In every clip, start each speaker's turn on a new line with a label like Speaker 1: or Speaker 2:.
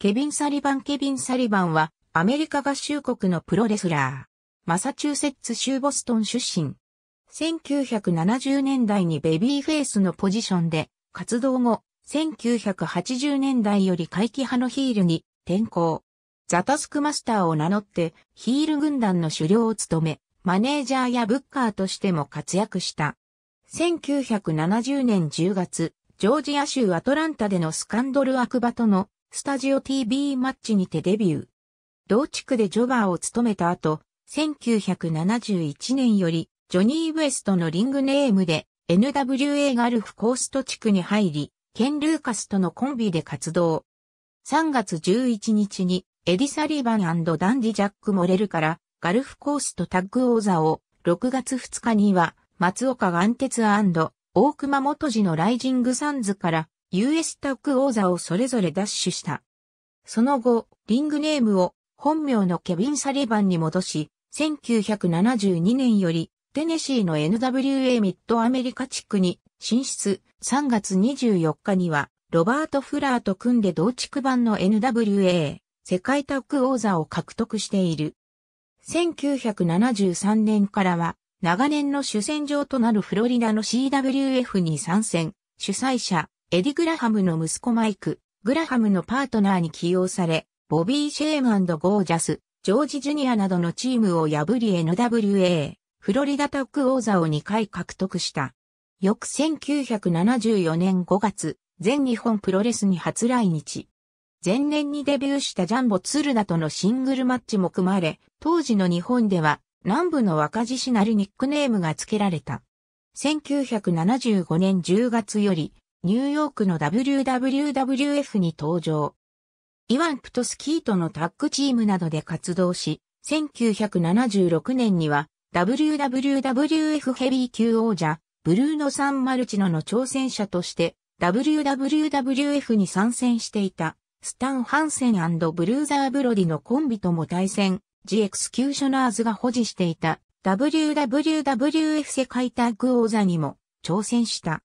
Speaker 1: ケビン・サリバン・ケビン・サリバンは、アメリカ合衆国のプロレスラー。マサチューセッツ州ボストン出身。1970年代にベビーフェイスのポジションで、活動後、1980年代より回帰派のヒールに転向。ザタスクマスターを名乗って、ヒール軍団の首領を務め、マネージャーやブッカーとしても活躍した。1970年10月、ジョージア州アトランタでのスカンドル・アクバとのスタジオ TV マッチにてデビュー。同地区でジョバーを務めた後、1971年より、ジョニー・ウエストのリングネームで、NWA ガルフコースト地区に入り、ケン・ルーカスとのコンビで活動。3月11日に、エディ・サリバンダンディ・ジャック・モレルから、ガルフコーストタッグ王座を、6月2日には、松岡岩鉄大熊元次のライジングサンズから、US タッグ王座をそれぞれ奪取した。その後、リングネームを本名のケビン・サリバンに戻し、1972年よりテネシーの NWA ミッドアメリカ地区に進出、3月24日にはロバート・フラーと組んで同地区版の NWA 世界タッグ王座を獲得している。1973年からは長年の主戦場となるフロリダの CWF に参戦、主催者、エディ・グラハムの息子マイク、グラハムのパートナーに起用され、ボビー・シェーンゴージャス、ジョージ・ジュニアなどのチームを破り NWA、フロリダタック王座を2回獲得した。翌1974年5月、全日本プロレスに初来日。前年にデビューしたジャンボ・ツルダとのシングルマッチも組まれ、当時の日本では南部の若獅子なるニックネームが付けられた。1975年10月よりニューヨークの WWWF に登場。イワン・プトスキートのタッグチームなどで活動し、1976年には WWWF ヘビー級王者、ブルーノ・サン・マルチノの挑戦者として WWWF に参戦していたスタン・ハンセンブルーザー・ブロディのコンビとも対戦、ジエクスキューショナーズが保持していた WWWF 世界タッグ王座にも挑戦した。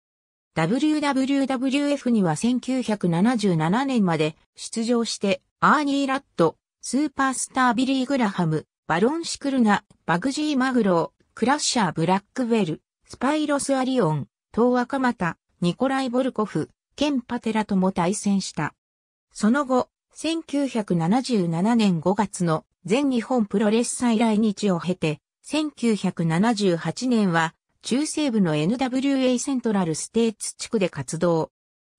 Speaker 1: WWF には1977年まで出場して、アーニー・ラット、スーパースタービリー・グラハム、バロン・シクルナ、バグジー・マグロー、クラッシャー・ブラックウェル、スパイロス・アリオン、トウ・アカマタ、ニコライ・ボルコフ、ケン・パテラとも対戦した。その後、1977年5月の全日本プロレス再来日を経て、1978年は中西部の NWA セントラルステーツ地区で活動。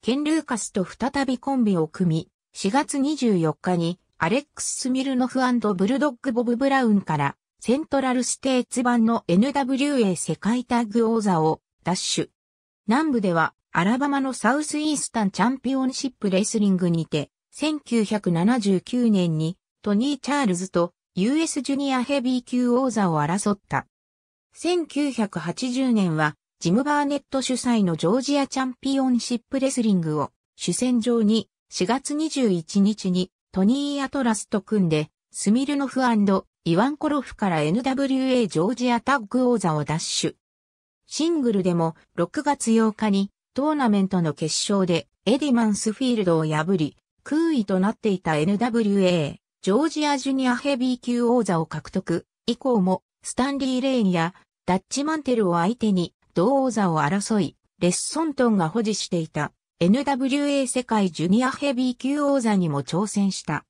Speaker 1: ケン・ルーカスと再びコンビを組み、4月24日にアレックス・スミルノフブルドッグ・ボブ・ブラウンからセントラルステーツ版の NWA 世界タッグ王座を奪取。南部ではアラバマのサウスイースタンチャンピオンシップレスリングにて、1979年にトニー・チャールズと US ジュニアヘビー級王座を争った。1980年は、ジム・バーネット主催のジョージアチャンピオンシップレスリングを主戦場に4月21日にトニー・アトラスと組んでスミルノフイワンコロフから NWA ジョージアタッグ王座を奪取。シングルでも6月8日にトーナメントの決勝でエディマンスフィールドを破り、空位となっていた NWA ジョージアジュニアヘビー級王座を獲得以降もスタンリー・レーンやダッチ・マンテルを相手に同王座を争い、レッソントンが保持していた NWA 世界ジュニアヘビー級王座にも挑戦した。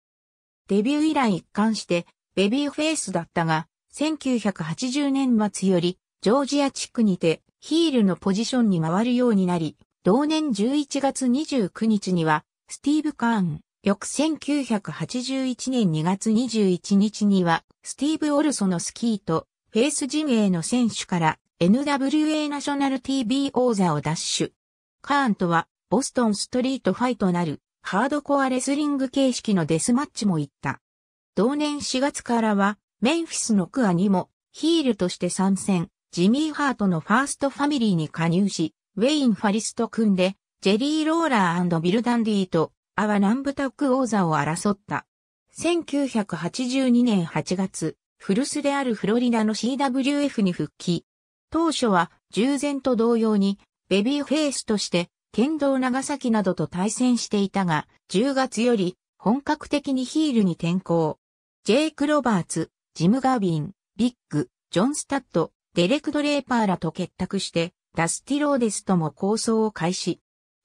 Speaker 1: デビュー以来一貫してベビーフェイスだったが、1980年末よりジョージア地区にてヒールのポジションに回るようになり、同年11月29日にはスティーブ・カーン、翌1981年2月21日には、スティーブ・オルソのスキーと、フェイス陣営の選手から NWA ナショナル TV 王座を奪取。カーンとは、ボストンストリートファイとなる、ハードコアレスリング形式のデスマッチも行った。同年4月からは、メンフィスのクアにも、ヒールとして参戦、ジミー・ハートのファーストファミリーに加入し、ウェイン・ファリスと組んで、ジェリー・ローラービル・ダンディと阿波南部タッグ王座を争った。1982年8月、古巣であるフロリダの CWF に復帰。当初は従前と同様にベビーフェイスとして剣道長崎などと対戦していたが、10月より本格的にヒールに転向。ジェイク・ロバーツ、ジム・ガービン、ビッグ、ジョン・スタッド、デレク・ドレーパーらと結託して、ダスティローデスとも構想を開始。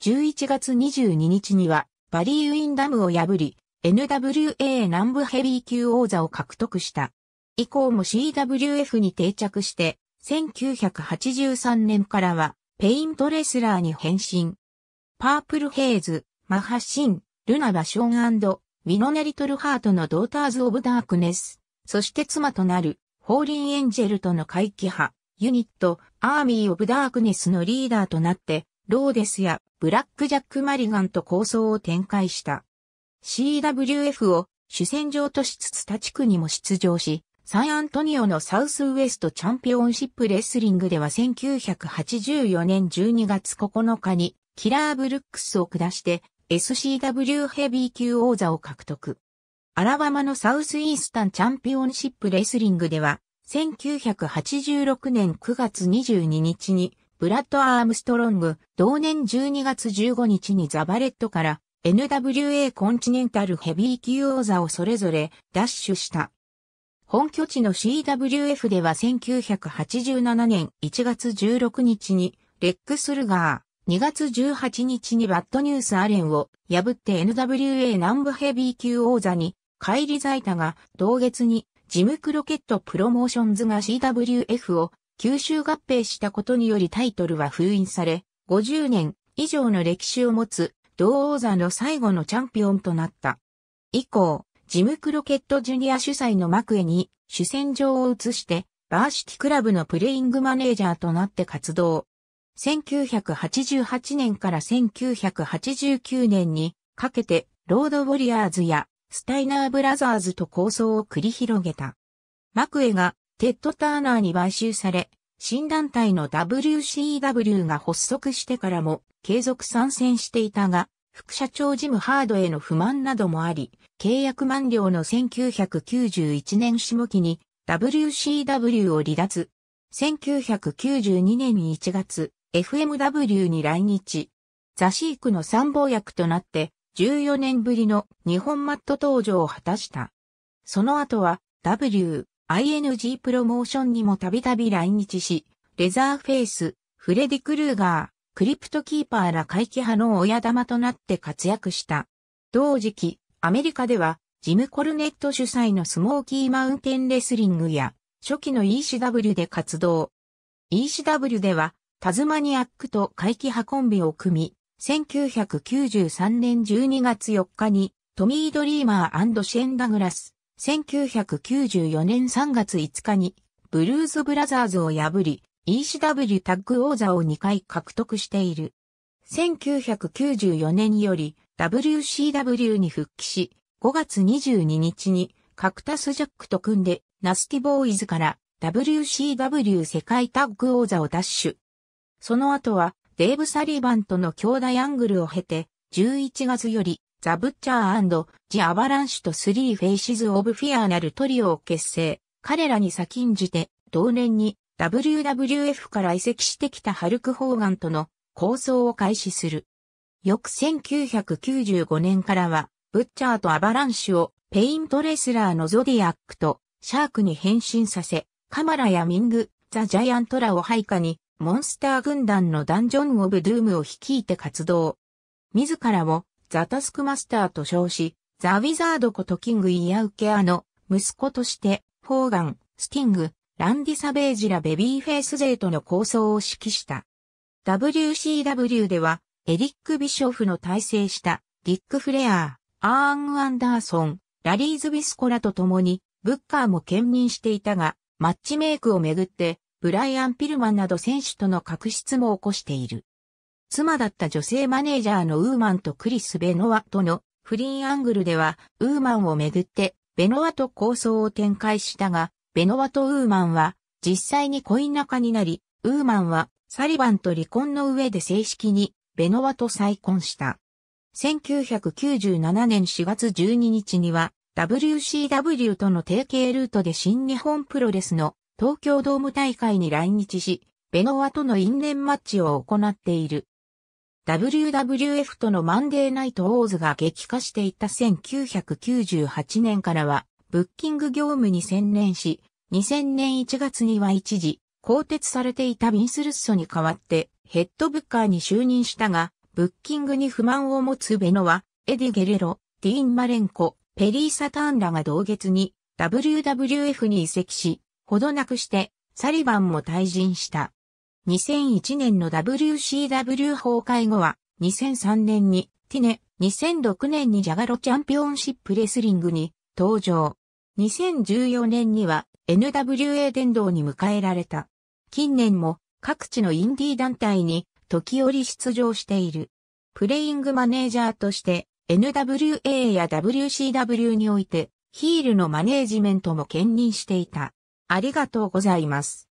Speaker 1: 11月22日には、バリー・ウィンダムを破り、NWA 南部ヘビー級王座を獲得した。以降も CWF に定着して、1983年からは、ペイントレスラーに変身。パープルヘイズ、マハシン、ルナバションウィノネリトルハートのドーターズ・オブ・ダークネス、そして妻となる、ホーリー・エンジェルとの回帰派、ユニット、アーミー・オブ・ダークネスのリーダーとなって、ローデスやブラック・ジャック・マリガンと構想を展開した。CWF を主戦場としつつ他地区にも出場し、サンアントニオのサウスウエストチャンピオンシップレスリングでは1984年12月9日にキラー・ブルックスを下して SCW ヘビー級王座を獲得。アラバマのサウスイースタンチャンピオンシップレスリングでは1986年9月22日にブラッド・アームストロング、同年12月15日にザバレットから NWA コンチネンタルヘビー級王座をそれぞれ奪取した。本拠地の CWF では1987年1月16日にレックスルガー、2月18日にバッドニュースアレンを破って NWA 南部ヘビー級王座に返り咲いたが、同月にジムクロケットプロモーションズが CWF を九州合併したことによりタイトルは封印され、50年以上の歴史を持つ、同王座の最後のチャンピオンとなった。以降、ジム・クロケット・ジュニア主催の幕営に主戦場を移して、バーシティクラブのプレイングマネージャーとなって活動。1988年から1989年にかけて、ロード・ウォリアーズやスタイナー・ブラザーズと構想を繰り広げた。マクエがテッド・ターナーに買収され、新団体の WCW が発足してからも継続参戦していたが、副社長ジム・ハードへの不満などもあり、契約満了の1991年下期に WCW を離脱。1992年1月、FMW に来日。ザシークの参謀役となって、14年ぶりの日本マット登場を果たした。その後は、W、ING プロモーションにもたびたび来日し、レザーフェイス、フレディ・クルーガー、クリプトキーパーら回帰派の親玉となって活躍した。同時期、アメリカでは、ジム・コルネット主催のスモーキーマウンテンレスリングや、初期の ECW で活動。ECW では、タズマニアックと回帰派コンビを組み、1993年12月4日に、トミー・ドリーマーシェン・ダグラス、1994年3月5日に、ブルーズブラザーズを破り、ECW タッグ王座を2回獲得している。1994年より WCW に復帰し、5月22日にカクタスジャックと組んでナスティボーイズから WCW 世界タッグ王座を奪取。その後はデーブ・サリバンとの兄弟アングルを経て11月よりザ・ブッチャージ・アバランシュとスリー・フェイシズ・オブ・フィアなるトリオを結成。彼らに先んじて、同年に WWF から移籍してきたハルク・ホーガンとの構想を開始する。翌1995年からは、ブッチャーとアバランシュをペイントレスラーのゾディアックとシャークに変身させ、カマラやミング、ザ・ジャイアントラを配下に、モンスター軍団のダンジョン・オブ・ドゥームを率いて活動。自らをザ・タスクマスターと称し、ザ・ウィザードことキング・イヤウケアの息子として、フォーガン、スティング、ランディ・サベージらベビーフェイス勢との構想を指揮した。WCW では、エリック・ビショフの体制したディック・フレアー、アーン・アンダーソン、ラリーズ・ビスコらと共に、ブッカーも兼任していたが、マッチメイクをめぐって、ブライアン・ピルマンなど選手との確執も起こしている。妻だった女性マネージャーのウーマンとクリス・ベノワとの不倫アングルでは、ウーマンをめぐって、ベノワと構想を展開したが、ベノワとウーマンは、実際に恋仲になり、ウーマンは、サリバンと離婚の上で正式に、ベノワと再婚した。1997年4月12日には、WCW との提携ルートで新日本プロレスの東京ドーム大会に来日し、ベノワとの因縁マッチを行っている。WWF とのマンデーナイトオーズが激化していた1998年からは、ブッキング業務に専念し、2000年1月には一時、更迭されていたビンスルッソに代わって、ヘッドブッカーに就任したが、ブッキングに不満を持つベノは、エディ・ゲレロ、ディーン・マレンコ、ペリー・サターンらが同月に WWF に移籍し、ほどなくしてサリバンも退陣した。2001年の WCW 崩壊後は、2003年にティネ、2006年にジャガロチャンピオンシップレスリングに登場。2014年には NWA 殿堂に迎えられた。近年も各地のインディー団体に時折出場している。プレイングマネージャーとして NWA や WCW においてヒールのマネージメントも兼任していた。ありがとうございます。